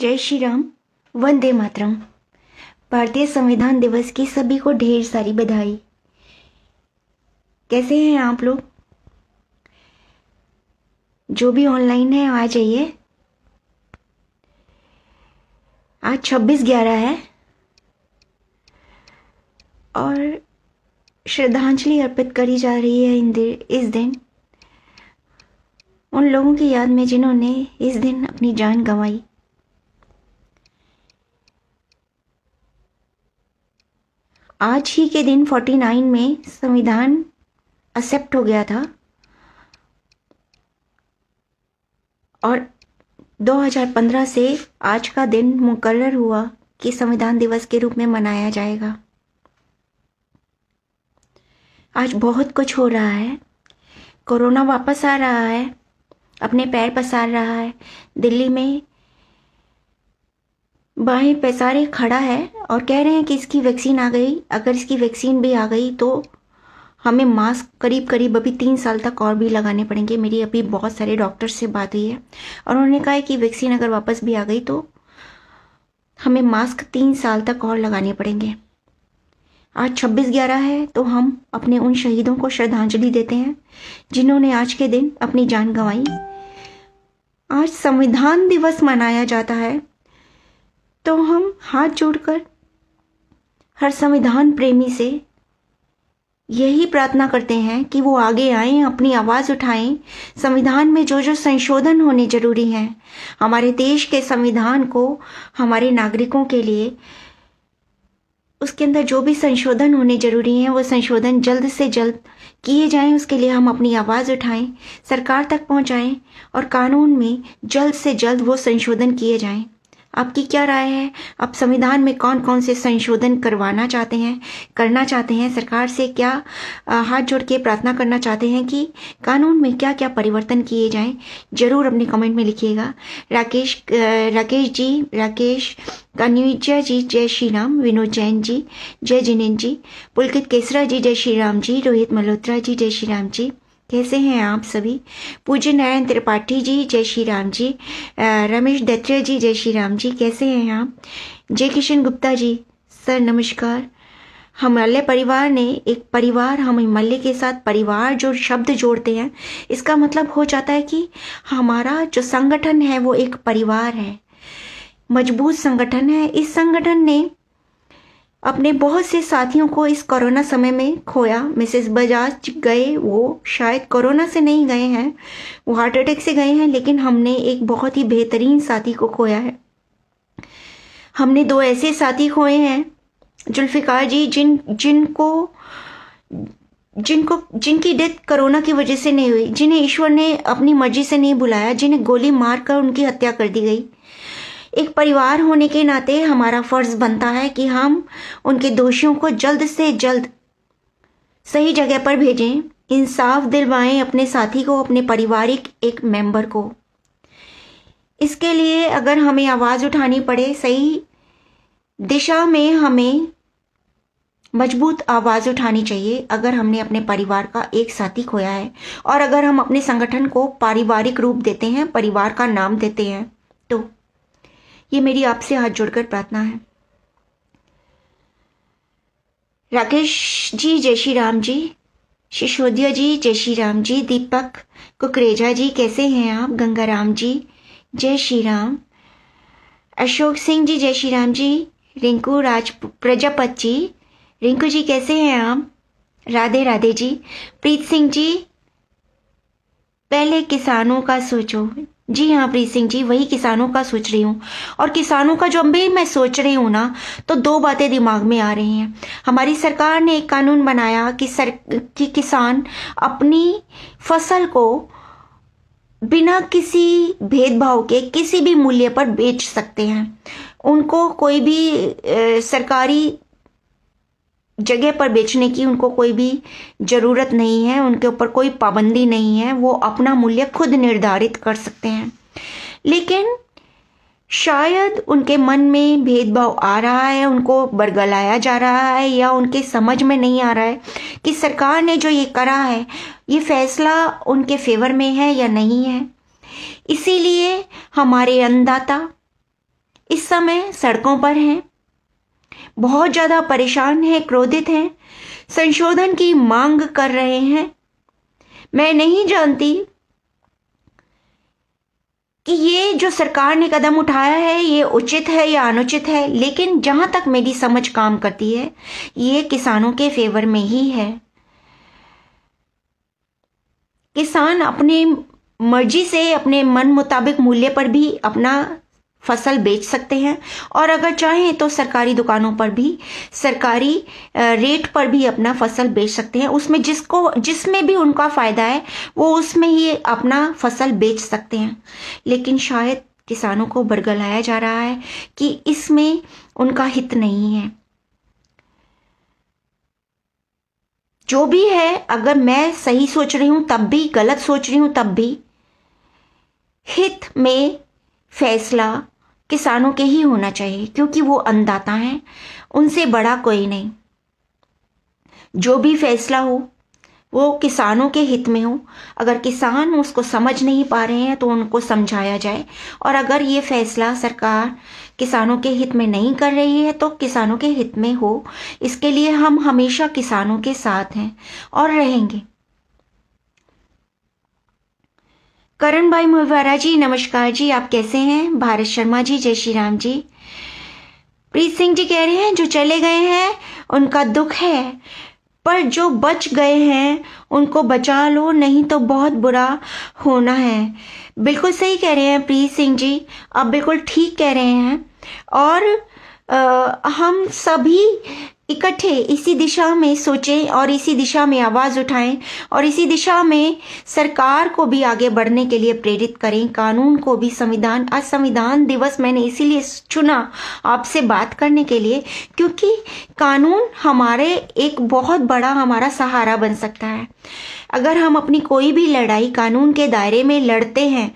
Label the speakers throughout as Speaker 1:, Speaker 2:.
Speaker 1: जय श्री राम वंदे मातरम भारतीय संविधान दिवस की सभी को ढेर सारी बधाई कैसे हैं आप लोग जो भी ऑनलाइन है आ जाइए आज छब्बीस ग्यारह है और श्रद्धांजलि अर्पित करी जा रही है इन इस दिन उन लोगों की याद में जिन्होंने इस दिन अपनी जान गंवाई आज ही के दिन 49 में संविधान एक्सेप्ट हो गया था और 2015 से आज का दिन मुकर्र हुआ कि संविधान दिवस के रूप में मनाया जाएगा आज बहुत कुछ हो रहा है कोरोना वापस आ रहा है अपने पैर पसार रहा है दिल्ली में बाएं पैसारे खड़ा है और कह रहे हैं कि इसकी वैक्सीन आ गई अगर इसकी वैक्सीन भी आ गई तो हमें मास्क करीब करीब अभी तीन साल तक और भी लगाने पड़ेंगे मेरी अभी बहुत सारे डॉक्टर से बात हुई है और उन्होंने कहा है कि वैक्सीन अगर वापस भी आ गई तो हमें मास्क तीन साल तक और लगाने पड़ेंगे आज छब्बीस ग्यारह है तो हम अपने उन शहीदों को श्रद्धांजलि देते हैं जिन्होंने आज के दिन अपनी जान गंवाई आज संविधान दिवस मनाया जाता है तो हम हाथ जोड़कर हर संविधान प्रेमी से यही प्रार्थना करते हैं कि वो आगे आएं अपनी आवाज़ उठाएं संविधान में जो जो संशोधन होने जरूरी हैं हमारे देश के संविधान को हमारे नागरिकों के लिए उसके अंदर जो भी संशोधन होने जरूरी हैं वो संशोधन जल्द से जल्द किए जाएं उसके लिए हम अपनी आवाज़ उठाएं सरकार तक पहुंचाएं और कानून में जल्द से जल्द वो संशोधन किए जाएं आपकी क्या राय है आप संविधान में कौन कौन से संशोधन करवाना चाहते हैं करना चाहते हैं सरकार से क्या हाथ जोड़ के प्रार्थना करना चाहते हैं कि कानून में क्या क्या परिवर्तन किए जाएं जरूर अपने कमेंट में लिखिएगा राकेश राकेश जी राकेश कन्विजय जी जय श्री राम विनोद जैन जी जय जिनेन जी पुलकित केसरा जी जय श्री राम जी रोहित मल्होत्रा जी जय श्री राम जी कैसे हैं आप सभी पूज्य नारायण त्रिपाठी जी जय श्री राम जी रमेश दत्रे जी जय श्री राम जी कैसे हैं आप जय किशन गुप्ता जी सर नमस्कार हिमालय परिवार ने एक परिवार हम हिमालय के साथ परिवार जो शब्द जोड़ते हैं इसका मतलब हो जाता है कि हमारा जो संगठन है वो एक परिवार है मजबूत संगठन है इस संगठन ने अपने बहुत से साथियों को इस कोरोना समय में खोया मिसेस बजाज गए वो शायद कोरोना से नहीं गए हैं वो हार्ट अटैक से गए हैं लेकिन हमने एक बहुत ही बेहतरीन साथी को खोया है हमने दो ऐसे साथी खोए हैं जुल्फ़िकार जी जिन जिनको जिनको जिनकी डेथ कोरोना की वजह से नहीं हुई जिन्हें ईश्वर ने अपनी मर्जी से नहीं बुलाया जिन्हें गोली मारकर उनकी हत्या कर दी गई एक परिवार होने के नाते हमारा फर्ज बनता है कि हम उनके दोषियों को जल्द से जल्द सही जगह पर भेजें इंसाफ दिलवाएं अपने साथी को अपने पारिवारिक एक मेंबर को इसके लिए अगर हमें आवाज़ उठानी पड़े सही दिशा में हमें मजबूत आवाज़ उठानी चाहिए अगर हमने अपने परिवार का एक साथी खोया है और अगर हम अपने संगठन को पारिवारिक रूप देते हैं परिवार का नाम देते हैं तो ये मेरी आपसे हाथ जोड़कर प्रार्थना है राकेश जी जय श्री राम जी शिशोदिया जी जय श्री राम जी दीपक कुकरेजा जी कैसे हैं आप गंगाराम जी जय श्री राम अशोक सिंह जी जय श्री राम जी रिंकू राज प्रजापत जी रिंकू जी कैसे हैं आप राधे राधे जी प्रीत सिंह जी पहले किसानों का सोचो जी हाँ प्रीत सिंह जी वही किसानों का सोच रही हूँ और किसानों का जो भी मैं सोच रही हूँ ना तो दो बातें दिमाग में आ रही हैं हमारी सरकार ने एक कानून बनाया कि सर कि किसान अपनी फसल को बिना किसी भेदभाव के किसी भी मूल्य पर बेच सकते हैं उनको कोई भी सरकारी जगह पर बेचने की उनको कोई भी ज़रूरत नहीं है उनके ऊपर कोई पाबंदी नहीं है वो अपना मूल्य खुद निर्धारित कर सकते हैं लेकिन शायद उनके मन में भेदभाव आ रहा है उनको बरगलाया जा रहा है या उनके समझ में नहीं आ रहा है कि सरकार ने जो ये करा है ये फैसला उनके फेवर में है या नहीं है इसीलिए हमारे अन्नदाता इस समय सड़कों पर हैं बहुत ज़्यादा परेशान हैं क्रोधित हैं संशोधन की मांग कर रहे हैं मैं नहीं जानती कि ये जो सरकार ने कदम उठाया है ये उचित है या अनुचित है लेकिन जहां तक मेरी समझ काम करती है ये किसानों के फेवर में ही है किसान अपने मर्जी से अपने मन मुताबिक मूल्य पर भी अपना फसल बेच सकते हैं और अगर चाहें तो सरकारी दुकानों पर भी सरकारी रेट पर भी अपना फसल बेच सकते हैं उसमें जिसको जिसमें भी उनका फ़ायदा है वो उसमें ही अपना फसल बेच सकते हैं लेकिन शायद किसानों को बरगलाया जा रहा है कि इसमें उनका हित नहीं है जो भी है अगर मैं सही सोच रही हूं तब भी गलत सोच रही हूं तब भी हित में फैसला किसानों के ही होना चाहिए क्योंकि वो अन्नदाता हैं उनसे बड़ा कोई नहीं जो भी फैसला हो वो किसानों के हित में हो अगर किसान उसको समझ नहीं पा रहे हैं तो उनको समझाया जाए और अगर ये फैसला सरकार किसानों के हित में नहीं कर रही है तो किसानों के हित में हो इसके लिए हम हमेशा किसानों के साथ हैं और रहेंगे करण भाई मुलवारा जी नमस्कार जी आप कैसे हैं भारत शर्मा जी जय श्री राम जी प्रीत सिंह जी कह रहे हैं जो चले गए हैं उनका दुख है पर जो बच गए हैं उनको बचा लो नहीं तो बहुत बुरा होना है बिल्कुल सही कह रहे हैं प्रीत सिंह जी आप बिल्कुल ठीक कह रहे हैं और आ, हम सभी इकट्ठे इसी दिशा में सोचें और इसी दिशा में आवाज़ उठाएं और इसी दिशा में सरकार को भी आगे बढ़ने के लिए प्रेरित करें कानून को भी संविधान आज संविधान दिवस मैंने इसीलिए चुना आपसे बात करने के लिए क्योंकि कानून हमारे एक बहुत बड़ा हमारा सहारा बन सकता है अगर हम अपनी कोई भी लड़ाई कानून के दायरे में लड़ते हैं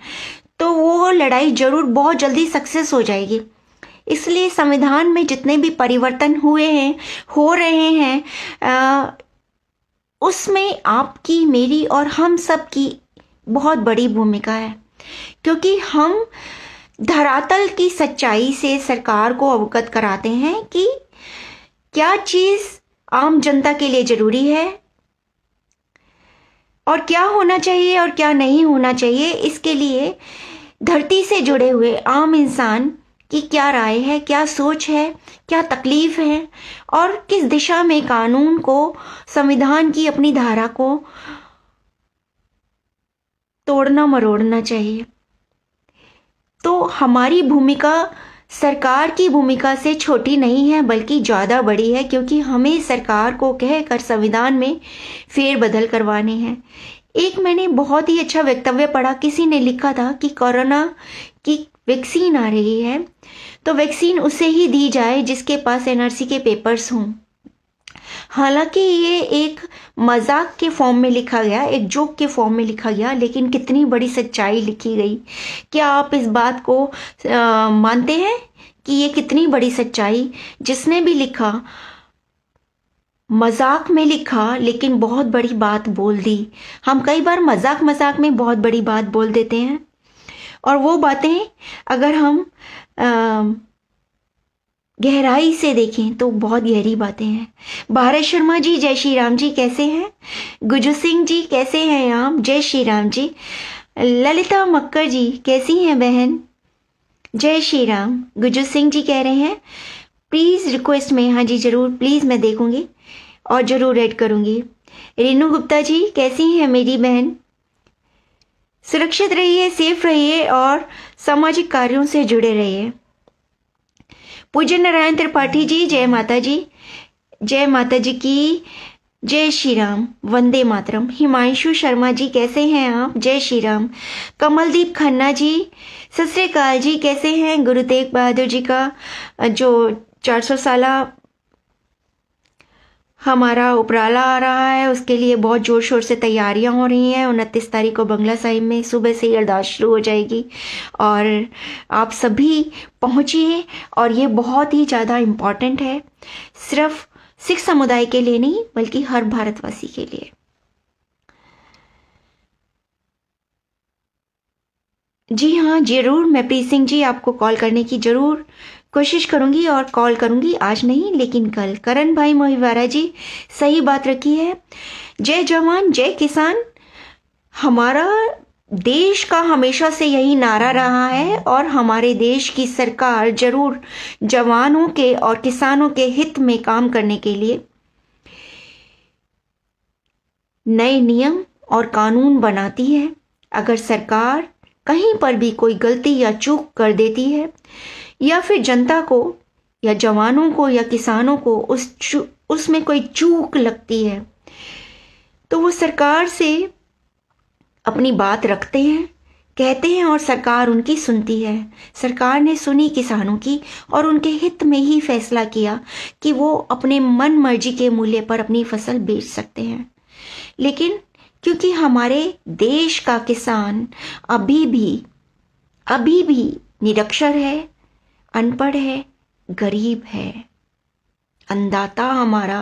Speaker 1: तो वो लड़ाई ज़रूर बहुत जल्दी सक्सेस हो जाएगी इसलिए संविधान में जितने भी परिवर्तन हुए हैं हो रहे हैं उसमें आपकी मेरी और हम सब की बहुत बड़ी भूमिका है क्योंकि हम धरातल की सच्चाई से सरकार को अवगत कराते हैं कि क्या चीज़ आम जनता के लिए ज़रूरी है और क्या होना चाहिए और क्या नहीं होना चाहिए इसके लिए धरती से जुड़े हुए आम इंसान कि क्या राय है क्या सोच है क्या तकलीफ है और किस दिशा में कानून को संविधान की अपनी धारा को तोड़ना मरोड़ना चाहिए तो हमारी भूमिका सरकार की भूमिका से छोटी नहीं है बल्कि ज़्यादा बड़ी है क्योंकि हमें सरकार को कहकर संविधान में फेरबदल करवाने हैं एक मैंने बहुत ही अच्छा वक्तव्य पढ़ा किसी ने लिखा था कि कोरोना की वैक्सीन आ रही है तो वैक्सीन उसे ही दी जाए जिसके पास एनआरसी के पेपर्स हों हालांकि ये एक मजाक के फॉर्म में लिखा गया एक जोक के फॉर्म में लिखा गया लेकिन कितनी बड़ी सच्चाई लिखी गई क्या आप इस बात को आ, मानते हैं कि ये कितनी बड़ी सच्चाई जिसने भी लिखा मजाक में लिखा लेकिन बहुत बड़ी बात बोल दी हम कई बार मजाक मजाक में बहुत बड़ी बात बोल देते हैं और वो बातें अगर हम गहराई से देखें तो बहुत गहरी बातें हैं भारत शर्मा जी जय श्री राम जी कैसे हैं गुजू सिंह जी कैसे हैं आप जय श्री राम जी ललिता मक्कर जी कैसी हैं बहन जय श्री राम गुजू सिंह जी कह रहे हैं प्लीज़ रिक्वेस्ट में हाँ जी ज़रूर प्लीज़ मैं देखूँगी और ज़रूर ऐड करूँगी रेनू गुप्ता जी कैसी हैं मेरी बहन सुरक्षित रहिए सेफ रहिए और सामाजिक कार्यों से जुड़े रहिए पूज्य नारायण त्रिपाठी जी जय माता जी जय माता जी की जय श्री राम वंदे मातरम हिमांशु शर्मा जी कैसे हैं आप जय श्री राम कमलदीप खन्ना जी सत श्रीकाल जी कैसे हैं गुरु तेग बहादुर जी का जो चार सौ साल हमारा उपराला आ रहा है उसके लिए बहुत ज़ोर शोर से तैयारियां हो रही हैं उनतीस तारीख को बंगला साहिब में सुबह से ही अरदास शुरू हो जाएगी और आप सभी पहुँचिए और ये बहुत ही ज़्यादा इम्पॉर्टेंट है सिर्फ सिख समुदाय के लिए नहीं बल्कि हर भारतवासी के लिए जी हाँ जरूर मैं प्रीत सिंह जी आपको कॉल करने की ज़रूर कोशिश करूंगी और कॉल करूंगी आज नहीं लेकिन कल करण भाई मोहिवारा जी सही बात रखी है जय जवान जय किसान हमारा देश का हमेशा से यही नारा रहा है और हमारे देश की सरकार जरूर जवानों के और किसानों के हित में काम करने के लिए नए नियम और कानून बनाती है अगर सरकार कहीं पर भी कोई गलती या चूक कर देती है या फिर जनता को या जवानों को या किसानों को उस उसमें कोई चूक लगती है तो वो सरकार से अपनी बात रखते हैं कहते हैं और सरकार उनकी सुनती है सरकार ने सुनी किसानों की और उनके हित में ही फैसला किया कि वो अपने मन मर्जी के मूल्य पर अपनी फसल बेच सकते हैं लेकिन क्योंकि हमारे देश का किसान अभी भी अभी भी निरक्षर है अनपढ़ है गरीब है अंदाता हमारा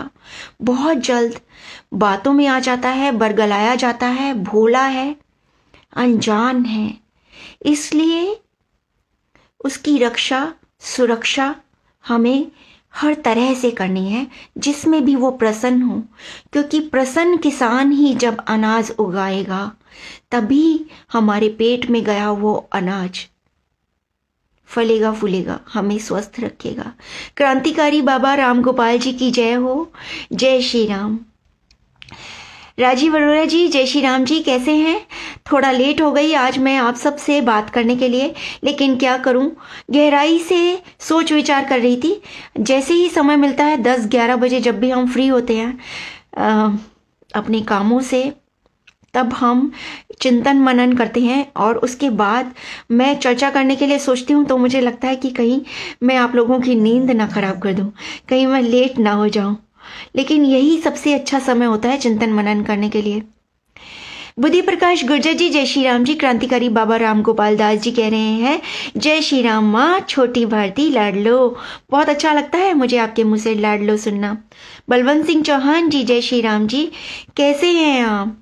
Speaker 1: बहुत जल्द बातों में आ जाता है बरगलाया जाता है भोला है अनजान है इसलिए उसकी रक्षा सुरक्षा हमें हर तरह से करनी है जिसमें भी वो प्रसन्न हो क्योंकि प्रसन्न किसान ही जब अनाज उगाएगा तभी हमारे पेट में गया वो अनाज फलेगा फूलेगा हमें स्वस्थ रखेगा क्रांतिकारी बाबा राम गोपाल जी की जय हो जय श्री राम राजीव अरोरा जी जय श्री राम जी कैसे हैं थोड़ा लेट हो गई आज मैं आप सब से बात करने के लिए लेकिन क्या करूं गहराई से सोच विचार कर रही थी जैसे ही समय मिलता है दस ग्यारह बजे जब भी हम फ्री होते हैं आ, अपने कामों से तब हम चिंतन मनन करते हैं और उसके बाद मैं चर्चा करने के लिए सोचती हूँ तो मुझे लगता है कि कहीं मैं आप लोगों की नींद ना खराब कर दूँ कहीं मैं लेट ना हो जाऊँ लेकिन यही सबसे अच्छा समय होता है चिंतन मनन करने के लिए बुद्धि प्रकाश गुर्जर जी जय श्री राम जी क्रांतिकारी बाबा राम गोपाल दास जी कह रहे हैं जय श्री राम माँ छोटी भारती लाडलो बहुत अच्छा लगता है मुझे आपके मुंह से लाडलो सुनना बलवंत सिंह चौहान जी जय श्री राम जी कैसे हैं आप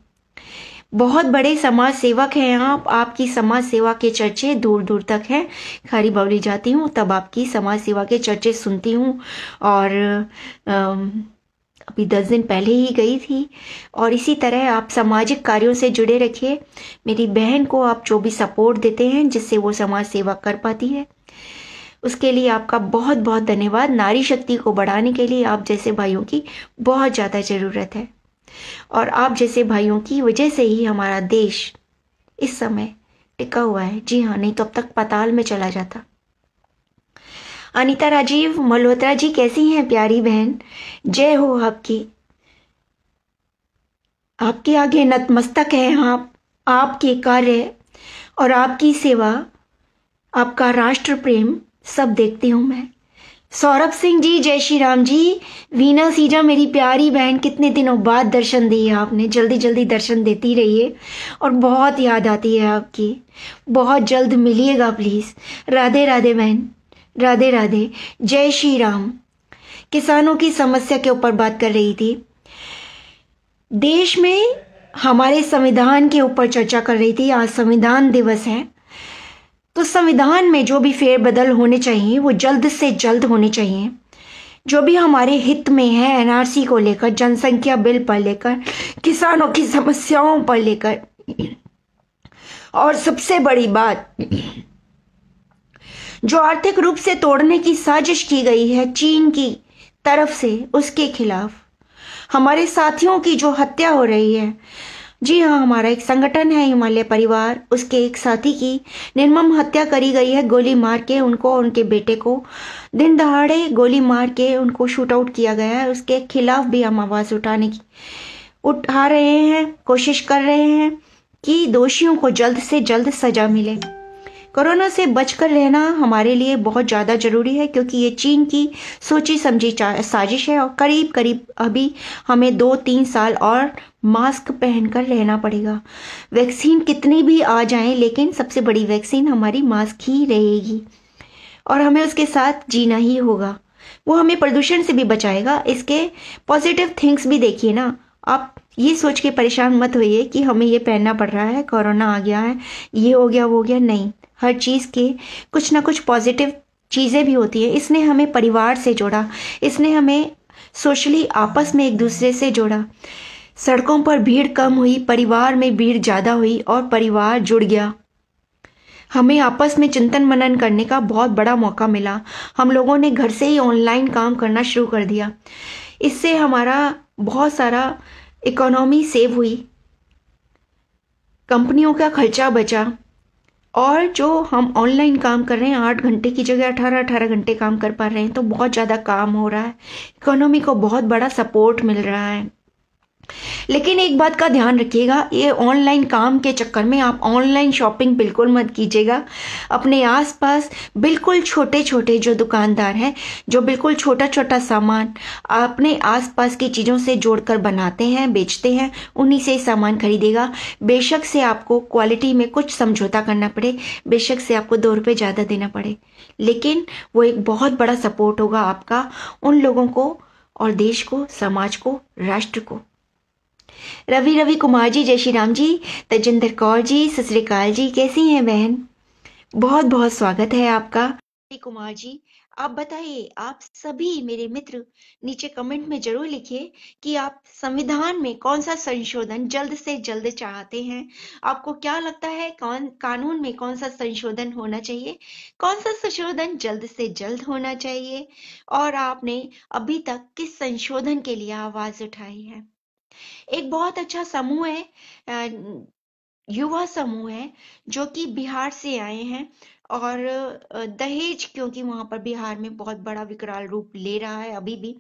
Speaker 1: बहुत बड़े समाज सेवक हैं आप आपकी समाज सेवा के चर्चे दूर दूर तक हैं खरी बवली जाती हूँ तब आपकी समाज सेवा के चर्चे सुनती हूँ और अभी दस दिन पहले ही गई थी और इसी तरह आप सामाजिक कार्यों से जुड़े रखिए मेरी बहन को आप जो भी सपोर्ट देते हैं जिससे वो समाज सेवा कर पाती है उसके लिए आपका बहुत बहुत धन्यवाद नारी शक्ति को बढ़ाने के लिए आप जैसे भाइयों की बहुत ज़्यादा ज़रूरत है और आप जैसे भाइयों की वजह से ही हमारा देश इस समय टिका हुआ है जी हाँ नहीं तो अब तक पताल में चला जाता अनिता राजीव मल्होत्रा जी कैसी हैं प्यारी बहन जय हो आपकी आपके आगे नतमस्तक है आप आपके कार्य और आपकी सेवा आपका राष्ट्र प्रेम सब देखती हूं मैं सौरभ सिंह जी जय श्री राम जी वीना सीजा मेरी प्यारी बहन कितने दिनों बाद दर्शन दिए आपने जल्दी जल्दी दर्शन देती रहिए और बहुत याद आती है आपकी बहुत जल्द मिलिएगा प्लीज़ राधे राधे बहन राधे राधे जय श्री राम किसानों की समस्या के ऊपर बात कर रही थी देश में हमारे संविधान के ऊपर चर्चा कर रही थी आज संविधान दिवस है तो संविधान में जो भी फेरबदल होने चाहिए वो जल्द से जल्द होने चाहिए जो भी हमारे हित में है एनआरसी को लेकर जनसंख्या बिल पर लेकर किसानों की समस्याओं पर लेकर और सबसे बड़ी बात जो आर्थिक रूप से तोड़ने की साजिश की गई है चीन की तरफ से उसके खिलाफ हमारे साथियों की जो हत्या हो रही है जी हाँ हमारा एक संगठन है हिमालय परिवार उसके एक साथी की निर्मम हत्या करी गई है गोली मार के उनको और उनके बेटे को दिन दहाड़े गोली मार के उनको शूट आउट किया गया है उसके खिलाफ भी हम आवाज़ उठाने की उठा रहे हैं कोशिश कर रहे हैं कि दोषियों को जल्द से जल्द सजा मिले कोरोना से बचकर रहना हमारे लिए बहुत ज़्यादा ज़रूरी है क्योंकि ये चीन की सोची समझी साजिश है और करीब करीब अभी हमें दो तीन साल और मास्क पहनकर रहना पड़ेगा वैक्सीन कितनी भी आ जाए लेकिन सबसे बड़ी वैक्सीन हमारी मास्क ही रहेगी और हमें उसके साथ जीना ही होगा वो हमें प्रदूषण से भी बचाएगा इसके पॉजिटिव थिंग्स भी देखिए ना आप ये सोच के परेशान मत होइए कि हमें ये पहनना पड़ रहा है कोरोना आ गया है ये हो गया वो हो गया नहीं हर चीज़ के कुछ ना कुछ पॉजिटिव चीज़ें भी होती है इसने हमें परिवार से जोड़ा इसने हमें सोशली आपस में एक दूसरे से जोड़ा सड़कों पर भीड़ कम हुई परिवार में भीड़ ज़्यादा हुई और परिवार जुड़ गया हमें आपस में चिंतन मनन करने का बहुत बड़ा मौका मिला हम लोगों ने घर से ही ऑनलाइन काम करना शुरू कर दिया इससे हमारा बहुत सारा इकोनॉमी सेव हुई कंपनियों का खर्चा बचा और जो हम ऑनलाइन काम कर रहे हैं आठ घंटे की जगह अठारह अठारह घंटे काम कर पा रहे हैं तो बहुत ज़्यादा काम हो रहा है इकोनॉमी को बहुत बड़ा सपोर्ट मिल रहा है लेकिन एक बात का ध्यान रखिएगा ये ऑनलाइन काम के चक्कर में आप ऑनलाइन शॉपिंग बिल्कुल मत कीजिएगा अपने आसपास बिल्कुल छोटे छोटे जो दुकानदार हैं जो बिल्कुल छोटा छोटा सामान अपने आसपास की चीज़ों से जोड़कर बनाते हैं बेचते हैं उन्हीं से सामान खरीदेगा बेशक से आपको क्वालिटी में कुछ समझौता करना पड़े बेशक से आपको दो रुपये ज़्यादा देना पड़े लेकिन वो एक बहुत बड़ा सपोर्ट होगा आपका उन लोगों को और देश को समाज को राष्ट्र को रवि रवि कुमार जी जय श्री राम जी तजिंदर कौर जी सतरीकाल जी कैसी हैं बहन बहुत बहुत स्वागत है आपका कुमार जी आप बताइए आप सभी मेरे मित्र नीचे कमेंट में जरूर लिखिए कि आप संविधान में कौन सा संशोधन जल्द से जल्द चाहते हैं आपको क्या लगता है कौन कानून में कौन सा संशोधन होना चाहिए कौन सा संशोधन जल्द से जल्द होना चाहिए और आपने अभी तक किस संशोधन के लिए आवाज उठाई है एक बहुत अच्छा समूह है युवा समूह है जो कि बिहार से आए हैं और दहेज क्योंकि वहां पर बिहार में बहुत बड़ा विकराल रूप ले रहा है अभी भी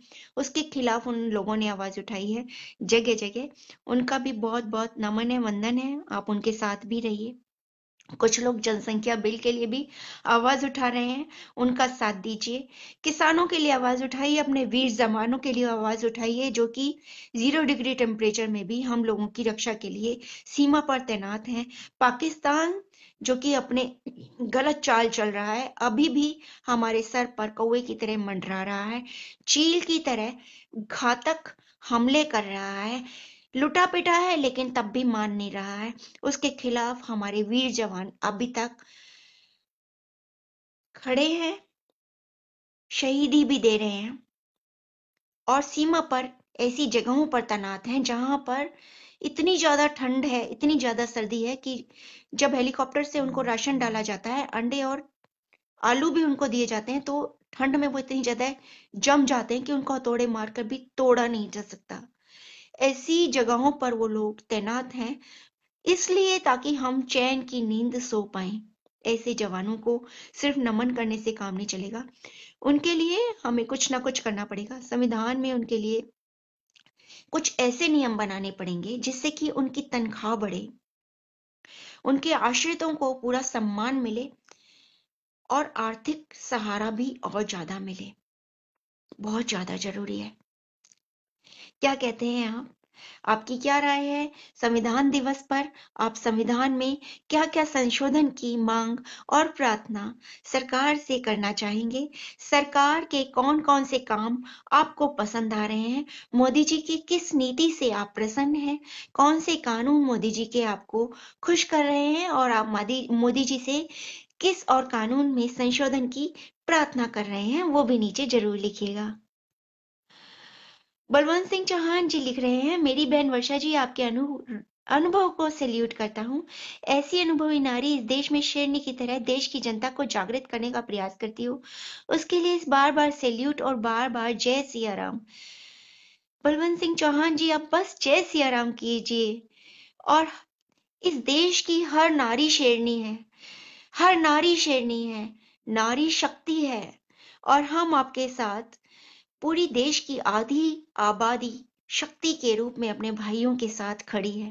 Speaker 1: उसके खिलाफ उन लोगों ने आवाज उठाई है जगह जगह उनका भी बहुत बहुत नमन है वंदन है आप उनके साथ भी रहिए कुछ लोग जनसंख्या बिल के लिए भी आवाज उठा रहे हैं उनका साथ दीजिए किसानों के लिए आवाज उठाइए अपने वीर जमानों के लिए आवाज उठाइए जो कि जीरो डिग्री टेम्परेचर में भी हम लोगों की रक्षा के लिए सीमा पर तैनात हैं पाकिस्तान जो कि अपने गलत चाल चल रहा है अभी भी हमारे सर पर कौए की तरह मंडरा रहा है चील की तरह घातक हमले कर रहा है लुटा पिटा है लेकिन तब भी मान नहीं रहा है उसके खिलाफ हमारे वीर जवान अभी तक खड़े हैं शहीदी भी दे रहे हैं और सीमा पर ऐसी जगहों पर तैनात हैं जहां पर इतनी ज्यादा ठंड है इतनी ज्यादा सर्दी है कि जब हेलीकॉप्टर से उनको राशन डाला जाता है अंडे और आलू भी उनको दिए जाते हैं तो ठंड में वो इतनी ज्यादा जम जाते हैं कि उनको हथौड़े मारकर भी तोड़ा नहीं जा सकता ऐसी जगहों पर वो लोग तैनात हैं इसलिए ताकि हम चैन की नींद सो पाए ऐसे जवानों को सिर्फ नमन करने से काम नहीं चलेगा उनके लिए हमें कुछ ना कुछ करना पड़ेगा संविधान में उनके लिए कुछ ऐसे नियम बनाने पड़ेंगे जिससे कि उनकी तनख्वाह बढ़े उनके आश्रितों को पूरा सम्मान मिले और आर्थिक सहारा भी और ज्यादा मिले बहुत ज्यादा जरूरी है क्या कहते हैं आप आपकी क्या राय है संविधान दिवस पर आप संविधान में क्या क्या संशोधन की मांग और प्रार्थना सरकार से करना चाहेंगे सरकार के कौन कौन से काम आपको पसंद आ रहे हैं मोदी जी की किस नीति से आप प्रसन्न हैं कौन से कानून मोदी जी के आपको खुश कर रहे हैं और आप मोदी जी से किस और कानून में संशोधन की प्रार्थना कर रहे हैं वो भी नीचे जरूर लिखिएगा बलवंत सिंह चौहान जी लिख रहे हैं मेरी बहन वर्षा जी आपके अनु अनुभव को सैल्यूट करता हूँ ऐसी अनुभवी नारी इस देश में शेरनी की तरह देश की जनता को जागृत करने का प्रयास करती हूँ उसके लिए इस बार बार सैल्यूट और बार बार जय सिया राम बलवंत सिंह चौहान जी आप बस जय सिया राम कीजिए और इस देश की हर नारी शेरनी है हर नारी शेरनी है नारी शक्ति है और हम आपके साथ पूरी देश की आधी आबादी शक्ति के रूप में अपने भाइयों के साथ खड़ी है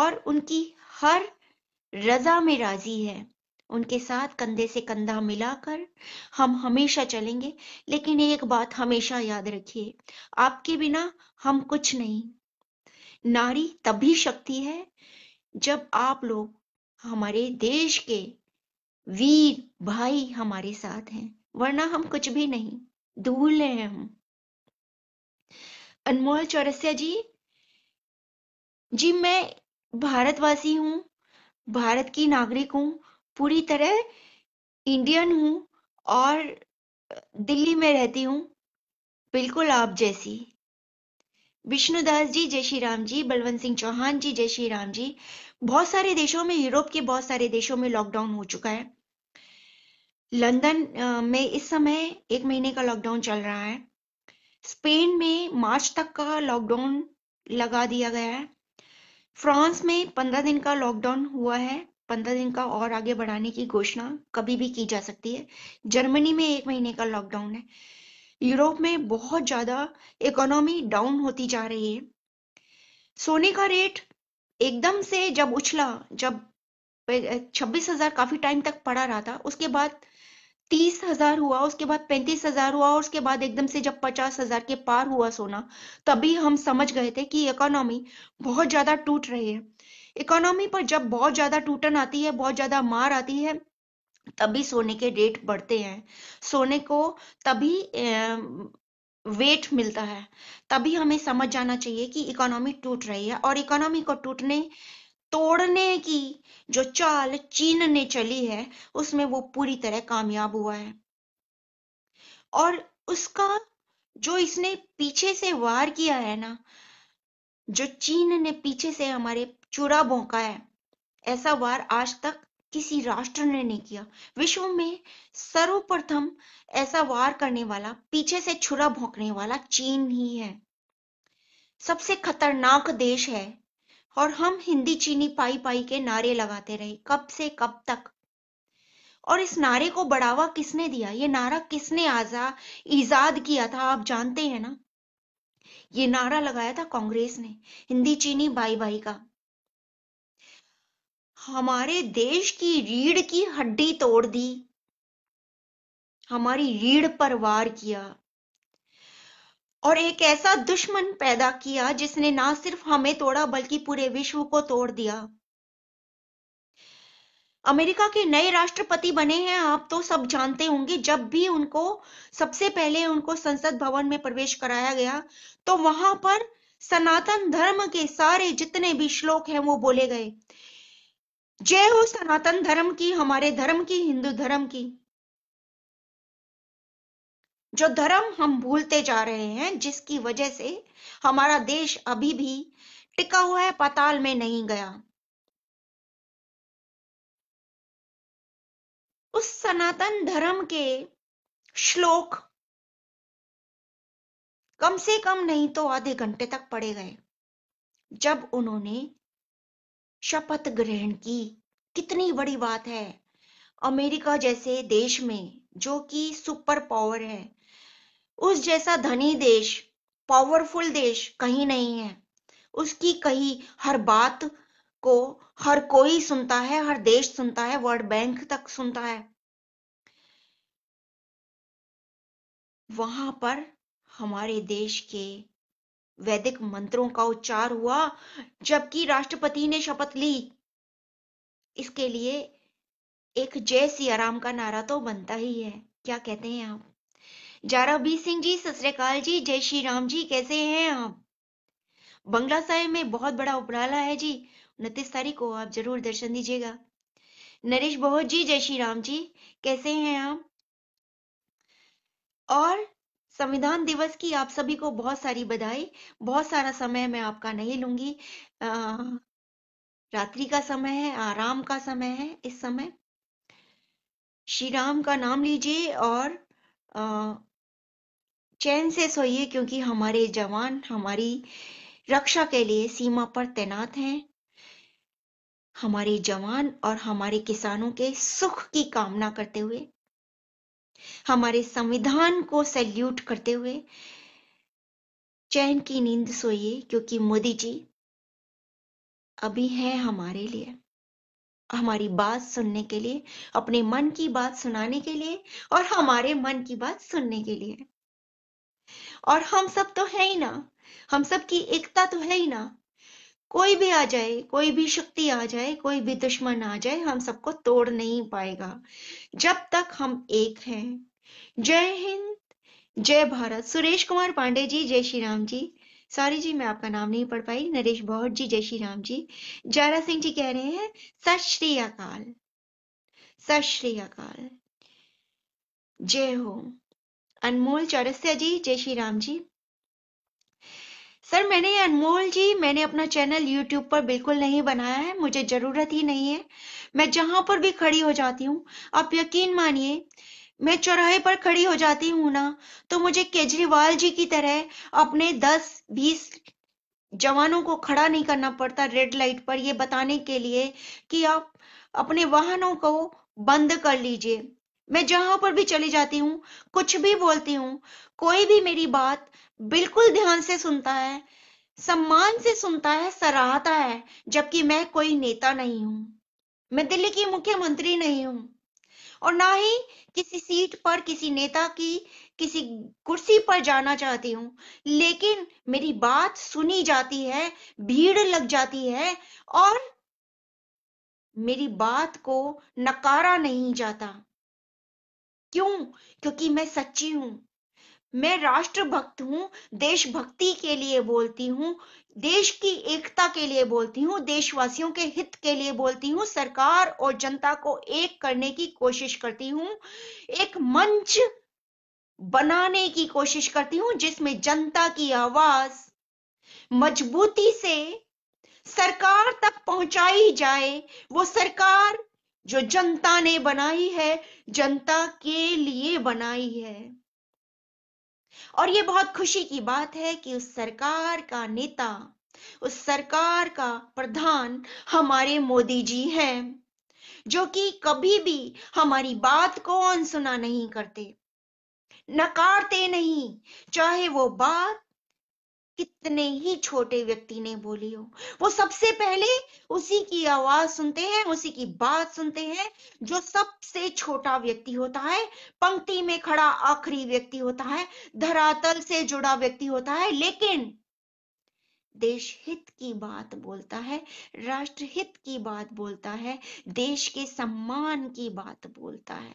Speaker 1: और उनकी हर रजा में राजी है उनके साथ कंधे से कंधा मिलाकर हम हमेशा चलेंगे लेकिन एक बात हमेशा याद रखिए आपके बिना हम कुछ नहीं नारी तभी शक्ति है जब आप लोग हमारे देश के वीर भाई हमारे साथ हैं वरना हम कुछ भी नहीं ले हैं हम अनमोल चौरसिया जी जी मैं भारतवासी हूँ भारत की नागरिक हूँ पूरी तरह इंडियन हूँ और दिल्ली में रहती हूँ बिल्कुल आप जैसी विष्णुदास जी जय श्री राम जी बलवंत सिंह चौहान जी जय श्री राम जी बहुत सारे देशों में यूरोप के बहुत सारे देशों में लॉकडाउन हो चुका है लंदन में इस समय एक महीने का लॉकडाउन चल रहा है स्पेन में मार्च तक का लॉकडाउन लगा दिया गया है फ्रांस में पंद्रह दिन का लॉकडाउन हुआ है पंद्रह दिन का और आगे बढ़ाने की घोषणा कभी भी की जा सकती है जर्मनी में एक महीने का लॉकडाउन है यूरोप में बहुत ज्यादा इकोनॉमी डाउन होती जा रही है सोने का रेट एकदम से जब उछला जब छब्बीस हजार काफी टाइम तक पड़ा रहा था उसके बाद तीस हजार हुआ उसके बाद पैंतीस हजार हुआ और उसके बाद एकदम से जब पचास हजार के पार हुआ सोना तभी हम समझ गए थे कि इकोनॉमी बहुत ज्यादा टूट रही है इकोनॉमी पर जब बहुत ज्यादा टूटन आती है बहुत ज्यादा मार आती है तभी सोने के रेट बढ़ते हैं सोने को तभी वेट मिलता है तभी हमें समझ जाना चाहिए कि इकोनॉमी टूट रही है और इकोनॉमी को टूटने तोड़ने की जो चाल चीन ने चली है उसमें वो पूरी तरह कामयाब हुआ है और उसका जो इसने पीछे से वार किया है ना जो चीन ने पीछे से हमारे चुरा भोंका है ऐसा वार आज तक किसी राष्ट्र ने नहीं किया विश्व में सर्वप्रथम ऐसा वार करने वाला पीछे से छुरा भोंकने वाला चीन ही है सबसे खतरनाक देश है और हम हिंदी चीनी पाई पाई के नारे लगाते रहे कब से कब तक और इस नारे को बढ़ावा किसने दिया ये नारा किसने आजा ईजाद किया था आप जानते हैं ना ये नारा लगाया था कांग्रेस ने हिंदी चीनी बाई बाई का हमारे देश की रीढ़ की हड्डी तोड़ दी हमारी रीढ़ पर वार किया और एक ऐसा दुश्मन पैदा किया जिसने ना सिर्फ हमें तोड़ा बल्कि पूरे विश्व को तोड़ दिया अमेरिका के नए राष्ट्रपति बने हैं आप तो सब जानते होंगे जब भी उनको सबसे पहले उनको संसद भवन में प्रवेश कराया गया तो वहां पर सनातन धर्म के सारे जितने भी श्लोक हैं वो बोले गए जय हो सनातन धर्म की हमारे धर्म की हिंदू धर्म की जो धर्म हम भूलते जा रहे हैं जिसकी वजह से हमारा देश अभी भी टिका हुआ है पाताल में नहीं गया उस सनातन धर्म के श्लोक कम से कम नहीं तो आधे घंटे तक पढ़े गए जब उन्होंने शपथ ग्रहण की कितनी बड़ी बात है अमेरिका जैसे देश में जो कि सुपर पावर है उस जैसा धनी देश पावरफुल देश कहीं नहीं है उसकी कही हर बात को हर कोई सुनता है हर देश सुनता है वर्ल्ड बैंक तक सुनता है वहां पर हमारे देश के वैदिक मंत्रों का उच्चार हुआ जबकि राष्ट्रपति ने शपथ ली इसके लिए एक जय सियाराम का नारा तो बनता ही है क्या कहते हैं आप जाराबी सिंह जी सतरकाल जी जय श्री राम जी कैसे हैं आप बंगला साहिब में बहुत बड़ा उपराला है जी उनतीस तारीख को आप जरूर दर्शन दीजिएगा नरेश बहुत जी जय श्री राम जी कैसे हैं आप और संविधान दिवस की आप सभी को बहुत सारी बधाई बहुत सारा समय मैं आपका नहीं लूंगी रात्रि का समय है आराम का समय है इस समय श्री राम का नाम लीजिए और चैन से सोइए क्योंकि हमारे जवान हमारी रक्षा के लिए सीमा पर तैनात हैं हमारे जवान और हमारे किसानों के सुख की कामना करते हुए हमारे संविधान को सैल्यूट करते हुए चैन की नींद सोइए क्योंकि मोदी जी अभी है हमारे लिए हमारी बात सुनने के लिए अपने मन की बात सुनाने के लिए और हमारे मन की बात सुनने के लिए और हम सब तो है ही ना हम सब की एकता तो है ही ना कोई भी आ जाए कोई भी शक्ति आ जाए कोई भी दुश्मन आ जाए हम सबको तोड़ नहीं पाएगा जब तक हम एक हैं जय हिंद जय भारत सुरेश कुमार पांडे जी जय श्री राम जी सॉरी जी मैं आपका नाम नहीं पढ़ पाई नरेश बहुत जी जय श्री राम जी जयरा सिंह जी कह रहे हैं सत श्री अकाल सत श्री अकाल जय हो अनमोल चौरसिया जी जय श्री राम जी सर मैंने अनमोल जी मैंने अपना चैनल यूट्यूब पर बिल्कुल नहीं बनाया है मुझे जरूरत ही नहीं है मैं जहां पर भी खड़ी हो जाती हूँ आप यकीन मानिए मैं चौराहे पर खड़ी हो जाती हूँ ना तो मुझे केजरीवाल जी की तरह अपने दस बीस जवानों को खड़ा नहीं करना पड़ता रेड लाइट पर यह बताने के लिए कि आप अपने वाहनों को बंद कर लीजिए मैं जहां पर भी चली जाती हूँ कुछ भी बोलती हूँ कोई भी मेरी बात बिल्कुल ध्यान से सुनता है सम्मान से सुनता है सराहता है जबकि मैं कोई नेता नहीं हूँ मैं दिल्ली की मुख्यमंत्री नहीं हूँ और ना ही किसी सीट पर किसी नेता की किसी कुर्सी पर जाना चाहती हूँ लेकिन मेरी बात सुनी जाती है भीड़ लग जाती है और मेरी बात को नकारा नहीं जाता क्यों क्योंकि मैं सच्ची हूं मैं राष्ट्रभक्त हूं देशभक्ति के लिए बोलती हूं देश की एकता के लिए बोलती हूं देशवासियों के हित के लिए बोलती हूं सरकार और जनता को एक करने की कोशिश करती हूं एक मंच बनाने की कोशिश करती हूं जिसमें जनता की आवाज मजबूती से सरकार तक पहुंचाई जाए वो सरकार जो जनता ने बनाई है जनता के लिए बनाई है और ये बहुत खुशी की बात है कि उस सरकार का नेता उस सरकार का प्रधान हमारे मोदी जी हैं जो कि कभी भी हमारी बात को अनसुना नहीं करते नकारते नहीं चाहे वो बात कितने ही छोटे व्यक्ति ने बोली हो वो सबसे पहले उसी की आवाज सुनते हैं उसी की बात सुनते हैं जो सबसे छोटा व्यक्ति होता है पंक्ति में खड़ा आखिरी व्यक्ति होता है धरातल से जुड़ा व्यक्ति होता है लेकिन देश हित की बात बोलता है राष्ट्रहित की बात बोलता है देश के सम्मान की बात बोलता है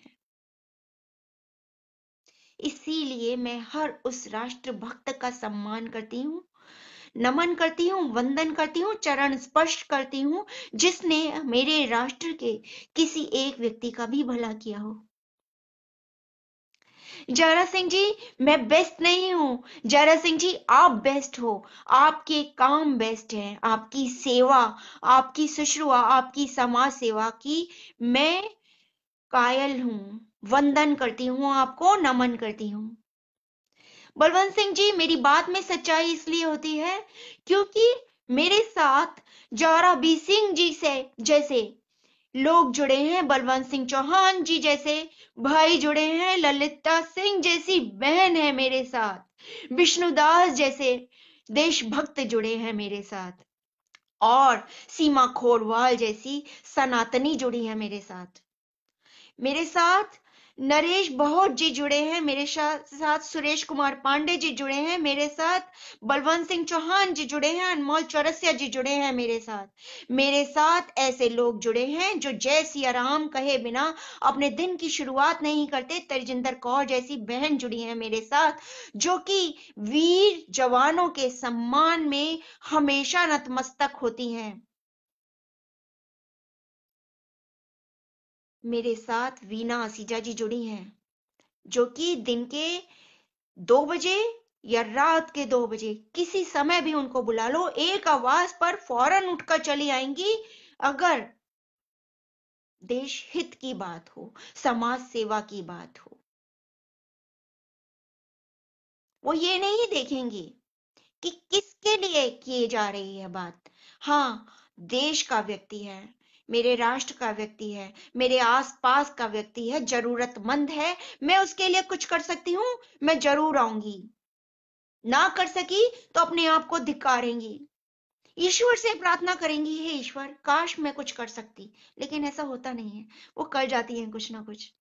Speaker 1: इसीलिए मैं हर उस राष्ट्र भक्त का सम्मान करती हूँ नमन करती हूँ वंदन करती हूँ चरण स्पर्श करती हूँ जिसने मेरे राष्ट्र के किसी एक व्यक्ति का भी भला किया हो जरा सिंह जी मैं बेस्ट नहीं हूँ जरा सिंह जी आप बेस्ट हो आपके काम बेस्ट हैं आपकी सेवा आपकी सुश्रुआ आपकी समाज सेवा की मैं कायल हूं वंदन करती हूँ आपको नमन करती हूँ बलवंत सिंह जी मेरी बात में सच्चाई इसलिए होती है क्योंकि मेरे साथ जारा बी सिंह जी से जैसे लोग जुड़े हैं बलवंत सिंह चौहान जी जैसे भाई जुड़े हैं ललिता सिंह जैसी बहन है मेरे साथ विष्णुदास जैसे देशभक्त जुड़े हैं मेरे साथ और सीमा खोरवाल जैसी सनातनी जुड़ी है मेरे साथ मेरे साथ नरेश बहुत जी जुड़े हैं मेरे साथ सुरेश कुमार पांडे जी जुड़े हैं मेरे साथ बलवंत सिंह चौहान जी जुड़े हैं अनमोल चौरसिया जी जुड़े हैं मेरे साथ मेरे साथ ऐसे लोग जुड़े हैं जो जय सिया कहे बिना अपने दिन की शुरुआत नहीं करते तरजिंदर कौर जैसी बहन जुड़ी है मेरे साथ जो कि वीर जवानों के सम्मान में हमेशा नतमस्तक होती हैं मेरे साथ वीना आसीजा जी जुड़ी हैं जो कि दिन के दो बजे या रात के दो बजे किसी समय भी उनको बुला लो एक आवाज पर फौरन उठकर चली आएंगी अगर देश हित की बात हो समाज सेवा की बात हो वो ये नहीं देखेंगी कि किसके लिए किए जा रही है बात हाँ देश का व्यक्ति है मेरे राष्ट्र का व्यक्ति है मेरे आसपास का व्यक्ति है जरूरतमंद है मैं उसके लिए कुछ कर सकती हूं मैं जरूर आऊंगी ना कर सकी तो अपने आप को धिकारेंगी ईश्वर से प्रार्थना करेंगी हे ईश्वर काश मैं कुछ कर सकती लेकिन ऐसा होता नहीं है वो कर जाती है कुछ ना कुछ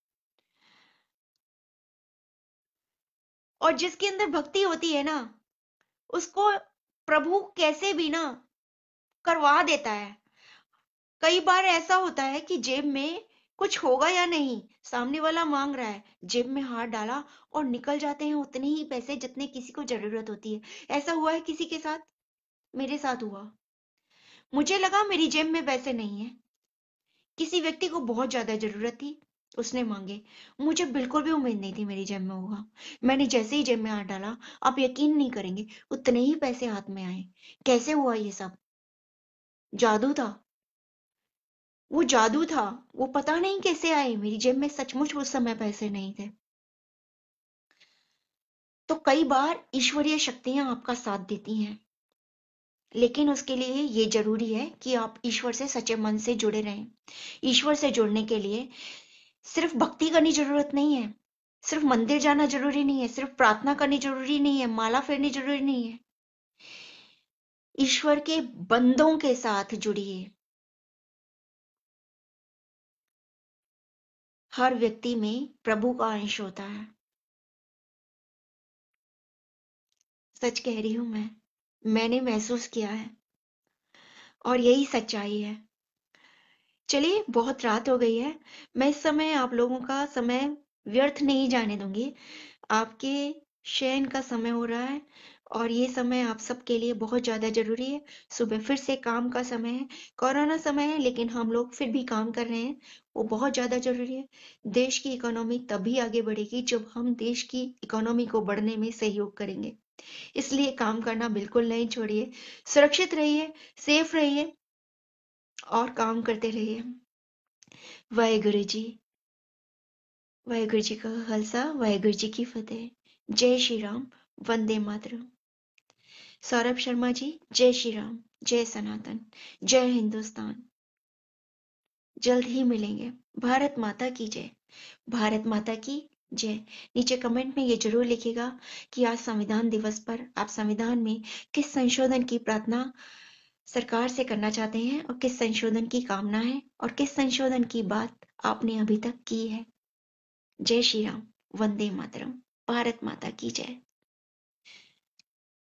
Speaker 1: और जिसके अंदर भक्ति होती है ना उसको प्रभु कैसे भी ना करवा देता है कई बार ऐसा होता है कि जेब में कुछ होगा या नहीं सामने वाला मांग रहा है जेब में हाथ डाला और निकल जाते हैं उतने ही पैसे जितने किसी को जरूरत होती है ऐसा हुआ है किसी के साथ मेरे साथ हुआ मुझे लगा मेरी जेब में पैसे नहीं है किसी व्यक्ति को बहुत ज्यादा जरूरत थी उसने मांगे मुझे बिल्कुल भी उम्मीद नहीं थी मेरी जेब में होगा मैंने जैसे ही जेब में हाथ डाला आप यकीन नहीं करेंगे उतने ही पैसे हाथ में आए कैसे हुआ ये सब जादू था वो जादू था वो पता नहीं कैसे आए मेरी जेब में सचमुच उस समय पैसे नहीं थे तो कई बार ईश्वरीय शक्तियां आपका साथ देती हैं लेकिन उसके लिए ये जरूरी है कि आप ईश्वर से सच्चे मन से जुड़े रहें ईश्वर से जुड़ने के लिए सिर्फ भक्ति करनी जरूरत नहीं है सिर्फ मंदिर जाना जरूरी नहीं है सिर्फ प्रार्थना करनी जरूरी नहीं है माला फेरनी जरूरी नहीं है ईश्वर के बंदों के साथ जुड़िए हर व्यक्ति में प्रभु का अंश होता है सच कह रही हूं मैं मैंने महसूस किया है और यही सच्चाई है चलिए बहुत रात हो गई है मैं इस समय आप लोगों का समय व्यर्थ नहीं जाने दूंगी आपके शयन का समय हो रहा है और ये समय आप सबके लिए बहुत ज़्यादा ज़रूरी है सुबह फिर से काम का समय है कोरोना समय है लेकिन हम लोग फिर भी काम कर रहे हैं वो बहुत ज़्यादा ज़रूरी है देश की इकोनॉमी तभी आगे बढ़ेगी जब हम देश की इकोनॉमी को बढ़ने में सहयोग करेंगे इसलिए काम करना बिल्कुल नहीं छोड़िए सुरक्षित रहिए सेफ रहिए और काम करते रहिए वाहेगुरु जी वाहेगुरु जी का खालसा वाहेगुरु जी की फतेह जय श्री राम वंदे मातरम सौरभ शर्मा जी जय श्री राम जय सनातन जय हिंदुस्तान जल्द ही मिलेंगे भारत माता की जय भारत माता की जय नीचे कमेंट में ये जरूर लिखेगा कि आज संविधान दिवस पर आप संविधान में किस संशोधन की प्रार्थना सरकार से करना चाहते हैं और किस संशोधन की कामना है और किस संशोधन की बात आपने अभी तक की है जय श्री राम वंदे मातरम भारत माता की जय